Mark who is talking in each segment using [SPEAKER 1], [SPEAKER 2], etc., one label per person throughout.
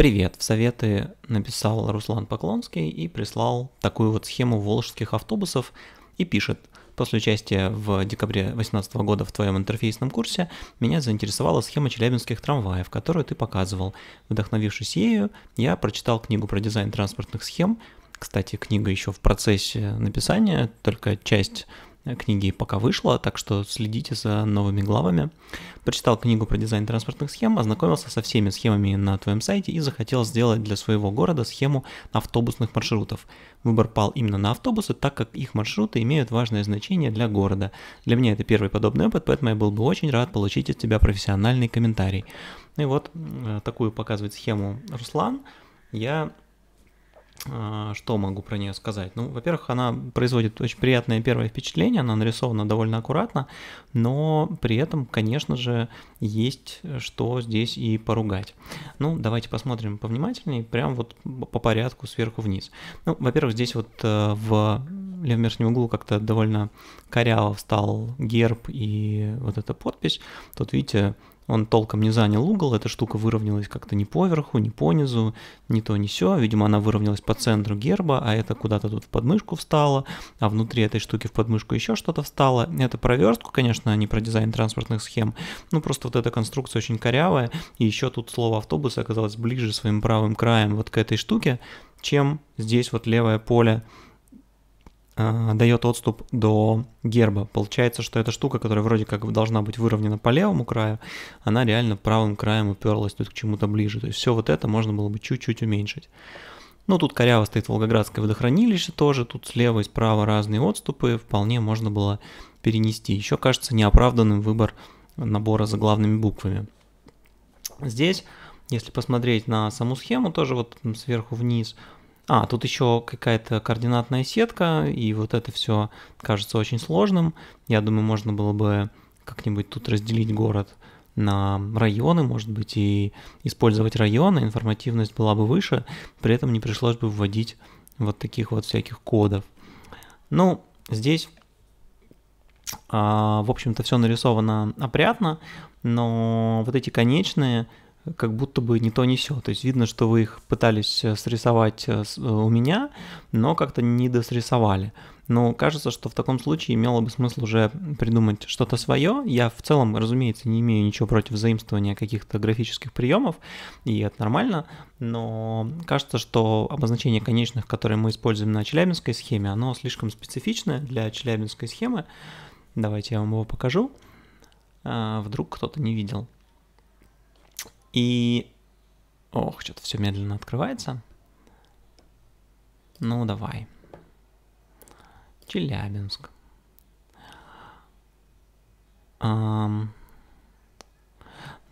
[SPEAKER 1] Привет, в советы написал Руслан Поклонский и прислал такую вот схему волжских автобусов и пишет. После участия в декабре 2018 года в твоем интерфейсном курсе меня заинтересовала схема челябинских трамваев, которую ты показывал. Вдохновившись ею, я прочитал книгу про дизайн транспортных схем. Кстати, книга еще в процессе написания, только часть книги пока вышла, так что следите за новыми главами. Прочитал книгу про дизайн транспортных схем, ознакомился со всеми схемами на твоем сайте и захотел сделать для своего города схему автобусных маршрутов. Выбор пал именно на автобусы, так как их маршруты имеют важное значение для города. Для меня это первый подобный опыт, поэтому я был бы очень рад получить от тебя профессиональный комментарий. Ну и вот э, такую показывает схему Руслан. Я а, что могу про нее сказать? Ну, во-первых, она производит очень приятное первое впечатление, она нарисована довольно аккуратно, но при этом, конечно же, есть э, что здесь и поругать. Ну, давайте посмотрим повнимательнее, прям вот по порядку сверху вниз. Ну, во-первых, здесь вот э, в левом верхнем углу как-то довольно коряво встал герб и вот эта подпись. Тут, видите, он толком не занял угол, эта штука выровнялась как-то не поверху, не понизу, не то, не все. Видимо, она выровнялась по центру герба, а это куда-то тут в подмышку встала, а внутри этой штуки в подмышку еще что-то встало. Это про верстку, конечно, а не про дизайн транспортных схем, ну просто вот эта конструкция очень корявая, и еще тут слово автобус оказалось ближе своим правым краем вот к этой штуке, чем здесь вот левое поле а, дает отступ до герба. Получается, что эта штука, которая вроде как должна быть выровнена по левому краю, она реально правым краем уперлась тут к чему-то ближе. То есть все вот это можно было бы чуть-чуть уменьшить. Ну, тут коряво стоит Волгоградское водохранилище тоже, тут слева и справа разные отступы, вполне можно было перенести. Еще кажется неоправданным выбор набора за главными буквами. Здесь, если посмотреть на саму схему, тоже вот сверху вниз – а, тут еще какая-то координатная сетка, и вот это все кажется очень сложным. Я думаю, можно было бы как-нибудь тут разделить город на районы, может быть, и использовать районы, информативность была бы выше, при этом не пришлось бы вводить вот таких вот всяких кодов. Ну, здесь, а, в общем-то, все нарисовано опрятно, но вот эти конечные как будто бы не то не все. То есть видно, что вы их пытались э, срисовать э, э, у меня, но как-то не досрисовали. Но кажется, что в таком случае имело бы смысл уже придумать что-то свое. Я в целом, разумеется, не имею ничего против заимствования каких-то графических приемов, и это нормально, но кажется, что обозначение конечных, которые мы используем на челябинской схеме, оно слишком специфичное для челябинской схемы. Давайте я вам его покажу. А, вдруг кто-то не видел. И... Ох, что-то все медленно открывается. Ну, давай. Челябинск. Um,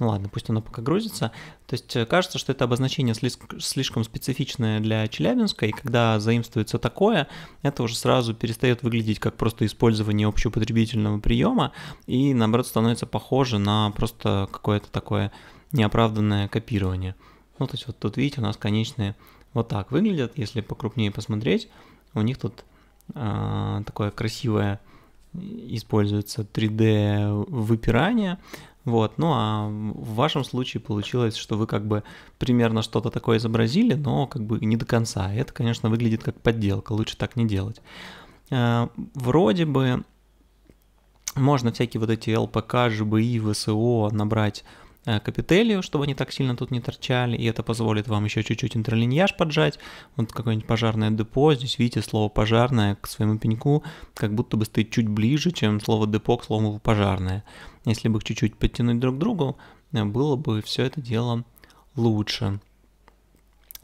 [SPEAKER 1] ну ладно, пусть оно пока грузится. То есть э, кажется, что это обозначение слишком специфичное для Челябинска, и когда заимствуется такое, это уже сразу перестает выглядеть как просто использование общеупотребительного приема, и наоборот становится похоже на просто какое-то такое неоправданное копирование. Ну то есть вот тут видите, у нас конечные вот так выглядят, если покрупнее посмотреть, у них тут э, такое красивое э, используется 3D выпирание, вот. Ну а в вашем случае получилось, что вы как бы примерно что-то такое изобразили, но как бы не до конца. Это, конечно, выглядит как подделка, лучше так не делать. Э, вроде бы можно всякие вот эти ЛПК, ЖБИ, ВСО набрать Э, капителью, чтобы они так сильно тут не торчали, и это позволит вам еще чуть-чуть интерлиньяж поджать, вот какое-нибудь пожарное депо, здесь видите слово пожарное к своему пеньку, как будто бы стоит чуть ближе, чем слово депо к слову пожарное. Если бы их чуть-чуть подтянуть друг к другу, э, было бы все это дело лучше.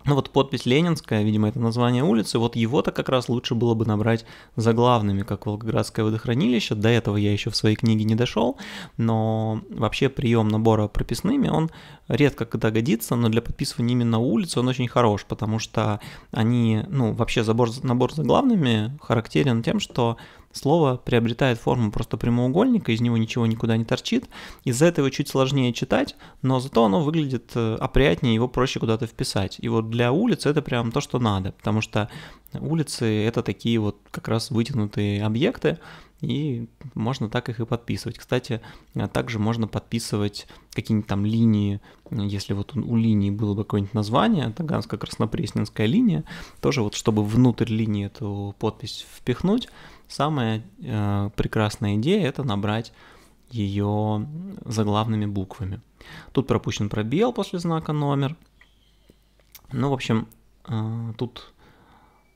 [SPEAKER 1] Ну вот подпись Ленинская, видимо, это название улицы, вот его-то как раз лучше было бы набрать заглавными, как Волгоградское водохранилище. До этого я еще в своей книге не дошел, но вообще прием набора прописными, он редко когда годится, но для подписывания именно улицы он очень хорош, потому что они, ну вообще забор, набор заглавными характерен тем, что слово приобретает форму просто прямоугольника, из него ничего никуда не торчит. Из-за этого чуть сложнее читать, но зато оно выглядит э, опрятнее, его проще куда-то вписать. И вот для улиц это прям то, что надо, потому что улицы — это такие вот как раз вытянутые объекты, и можно так их и подписывать. Кстати, а также можно подписывать какие-нибудь там линии, если вот у линии было бы какое-нибудь название, Таганская краснопресненская линия, тоже вот чтобы внутрь линии эту подпись впихнуть, Самая э, прекрасная идея это набрать ее заглавными буквами. Тут пропущен пробел после знака номер. Ну, в общем, э, тут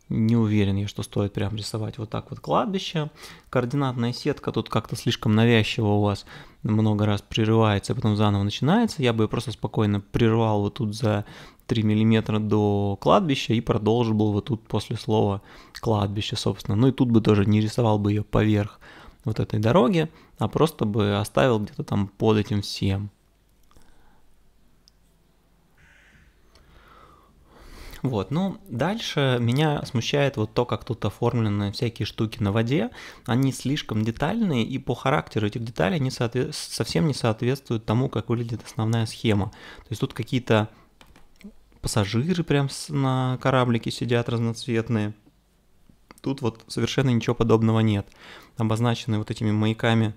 [SPEAKER 1] не уверен я, что стоит прям рисовать вот так вот кладбище. Координатная сетка тут как-то слишком навязчиво у вас много раз прерывается, а потом заново начинается. Я бы просто спокойно прервал вот тут за 3 миллиметра до кладбища и продолжил бы вот тут после слова кладбище, собственно. Ну и тут бы тоже не рисовал бы ее поверх вот этой дороги, а просто бы оставил где-то там под этим всем. Вот, ну, дальше меня смущает вот то, как тут оформлены всякие штуки на воде. Они слишком детальные, и по характеру этих деталей они соответ... совсем не соответствуют тому, как выглядит основная схема. То есть тут какие-то пассажиры прям на кораблике сидят разноцветные. Тут вот совершенно ничего подобного нет. Обозначены вот этими маяками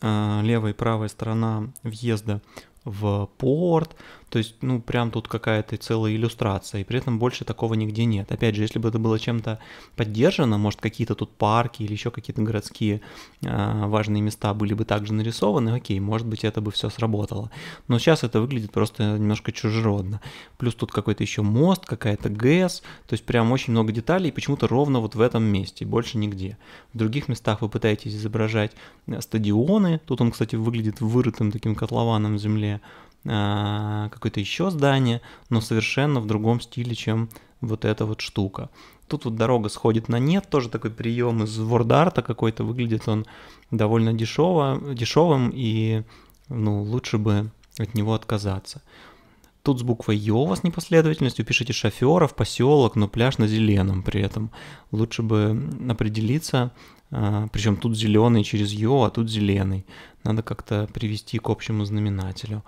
[SPEAKER 1] э, левая и правая сторона въезда в порт. То есть, ну, прям тут какая-то целая иллюстрация, и при этом больше такого нигде нет. Опять же, если бы это было чем-то поддержано, может, какие-то тут парки или еще какие-то городские э, важные места были бы также нарисованы, окей, может быть, это бы все сработало. Но сейчас это выглядит просто немножко чужеродно. Плюс тут какой-то еще мост, какая-то ГЭС, то есть прям очень много деталей, и почему-то ровно вот в этом месте, больше нигде. В других местах вы пытаетесь изображать э, стадионы, тут он, кстати, выглядит вырытым таким котлованом в земле, э, какое-то еще здание, но совершенно в другом стиле, чем вот эта вот штука. Тут вот дорога сходит на нет, тоже такой прием из вордарта какой-то, выглядит он довольно дешево, дешевым, и ну, лучше бы от него отказаться. Тут с буквой Ё у вас непоследовательностью, пишите шоферов, поселок, но пляж на зеленом при этом. Лучше бы определиться, а, причем тут зеленый через Ё, а тут зеленый. Надо как-то привести к общему знаменателю.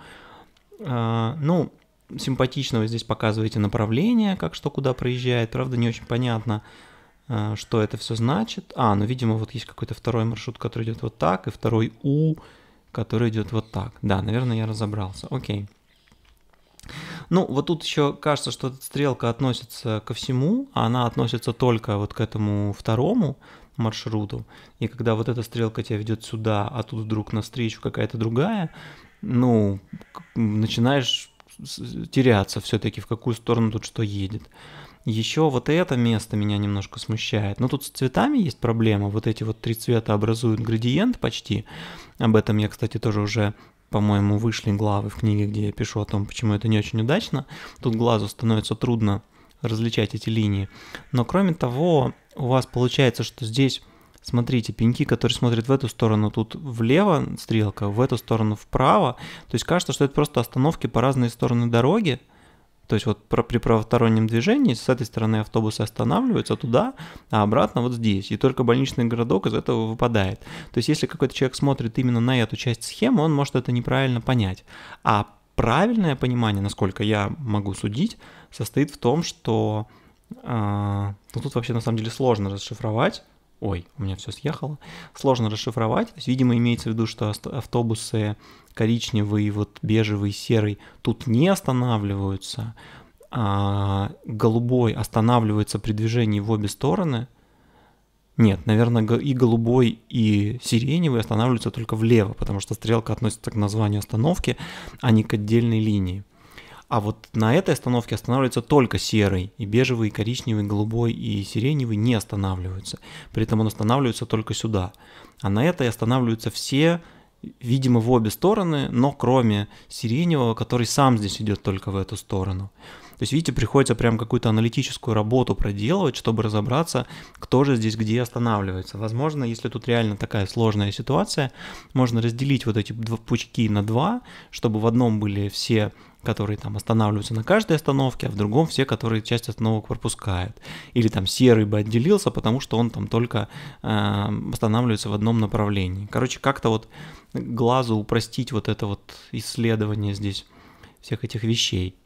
[SPEAKER 1] А, ну, симпатично вы здесь показываете направление, как что куда проезжает. Правда, не очень понятно, а, что это все значит. А, ну, видимо, вот есть какой-то второй маршрут, который идет вот так, и второй У, который идет вот так. Да, наверное, я разобрался. Окей. Ну, вот тут еще кажется, что эта стрелка относится ко всему, а она относится только вот к этому второму маршруту. И когда вот эта стрелка тебя ведет сюда, а тут вдруг навстречу какая-то другая, ну, начинаешь теряться все-таки, в какую сторону тут что едет. Еще вот это место меня немножко смущает. Но ну, тут с цветами есть проблема. Вот эти вот три цвета образуют градиент почти. Об этом я, кстати, тоже уже по-моему, вышли главы в книге, где я пишу о том, почему это не очень удачно. Тут глазу становится трудно различать эти линии. Но кроме того, у вас получается, что здесь Смотрите, пеньки, которые смотрят в эту сторону, тут влево стрелка, в эту сторону вправо. То есть кажется, что это просто остановки по разные стороны дороги. То есть вот при правостороннем движении с этой стороны автобусы останавливаются туда, а обратно вот здесь. И только больничный городок из этого выпадает. То есть если какой-то человек смотрит именно на эту часть схемы, он может это неправильно понять. А правильное понимание, насколько я могу судить, состоит в том, что... Э, ну тут вообще на самом деле сложно расшифровать Ой, у меня все съехало. Сложно расшифровать. То есть, видимо, имеется в виду, что автобусы коричневый, вот бежевый, серый тут не останавливаются, а голубой останавливается при движении в обе стороны. Нет, наверное, и голубой, и сиреневый останавливаются только влево, потому что стрелка относится к названию остановки, а не к отдельной линии. А вот на этой остановке останавливаются только серый, и бежевый, и коричневый, и голубой, и сиреневый не останавливаются. При этом он останавливается только сюда. А на этой останавливаются все, видимо, в обе стороны, но кроме сиреневого, который сам здесь идет только в эту сторону. То есть, видите, приходится прям какую-то аналитическую работу проделывать, чтобы разобраться, кто же здесь где останавливается. Возможно, если тут реально такая сложная ситуация, можно разделить вот эти два пучки на два, чтобы в одном были все которые там останавливаются на каждой остановке, а в другом все, которые часть остановок пропускают. Или там серый бы отделился, потому что он там только э, останавливается в одном направлении. Короче, как-то вот глазу упростить вот это вот исследование здесь всех этих вещей.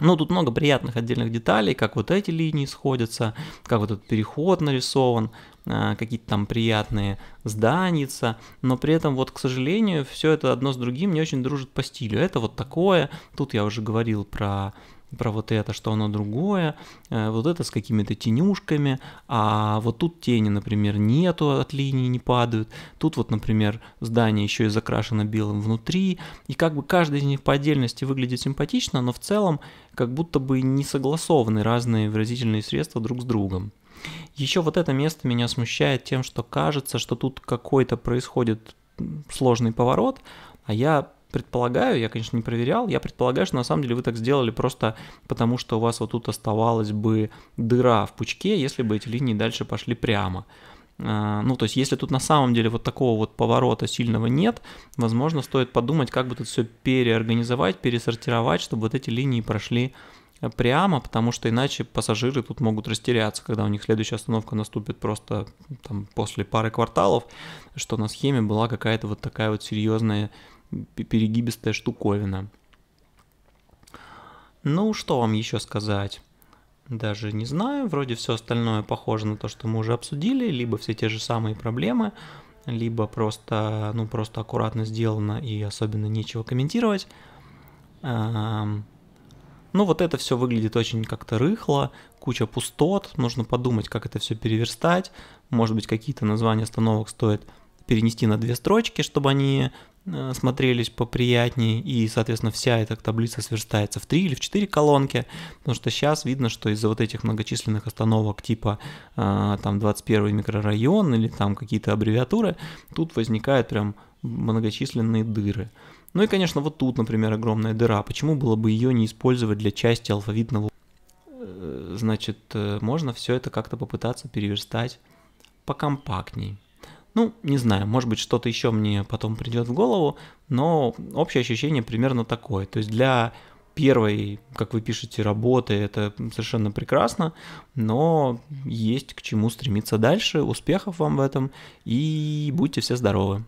[SPEAKER 1] Ну, тут много приятных отдельных деталей, как вот эти линии сходятся, как вот этот переход нарисован, а, какие-то там приятные зданица, но при этом вот, к сожалению, все это одно с другим не очень дружит по стилю. Это вот такое, тут я уже говорил про про вот это, что оно другое, э, вот это с какими-то тенюшками, а вот тут тени, например, нету, от линии не падают, тут вот, например, здание еще и закрашено белым внутри, и как бы каждый из них по отдельности выглядит симпатично, но в целом как будто бы не согласованы разные выразительные средства друг с другом. Еще вот это место меня смущает тем, что кажется, что тут какой-то происходит сложный поворот, а я предполагаю, я, конечно, не проверял, я предполагаю, что на самом деле вы так сделали просто потому, что у вас вот тут оставалась бы дыра в пучке, если бы эти линии дальше пошли прямо. А, ну, то есть, если тут на самом деле вот такого вот поворота сильного нет, возможно, стоит подумать, как бы тут все переорганизовать, пересортировать, чтобы вот эти линии прошли э, прямо, потому что иначе пассажиры тут могут растеряться, когда у них следующая остановка наступит просто там, после пары кварталов, что на схеме была какая-то вот такая вот серьезная перегибистая штуковина. Ну, что вам еще сказать? Даже не знаю, вроде все остальное похоже на то, что мы уже обсудили, либо все те же самые проблемы, либо просто, ну, просто аккуратно сделано и особенно нечего комментировать. Эм, ну, вот это все выглядит очень как-то рыхло, куча пустот, нужно подумать, как это все переверстать. Может быть, какие-то названия остановок стоит перенести на две строчки, чтобы они Э, смотрелись поприятнее, и, соответственно, вся эта таблица сверстается в 3 или в 4 колонки, потому что сейчас видно, что из-за вот этих многочисленных остановок типа э, там 21 микрорайон или там какие-то аббревиатуры, тут возникают прям многочисленные дыры. Ну и, конечно, вот тут, например, огромная дыра. Почему было бы ее не использовать для части алфавитного? Э, значит, можно все это как-то попытаться переверстать покомпактней. Ну, не знаю, может быть, что-то еще мне потом придет в голову, но общее ощущение примерно такое. То есть для первой, как вы пишете, работы, это совершенно прекрасно, но есть к чему стремиться дальше, успехов вам в этом, и будьте все здоровы.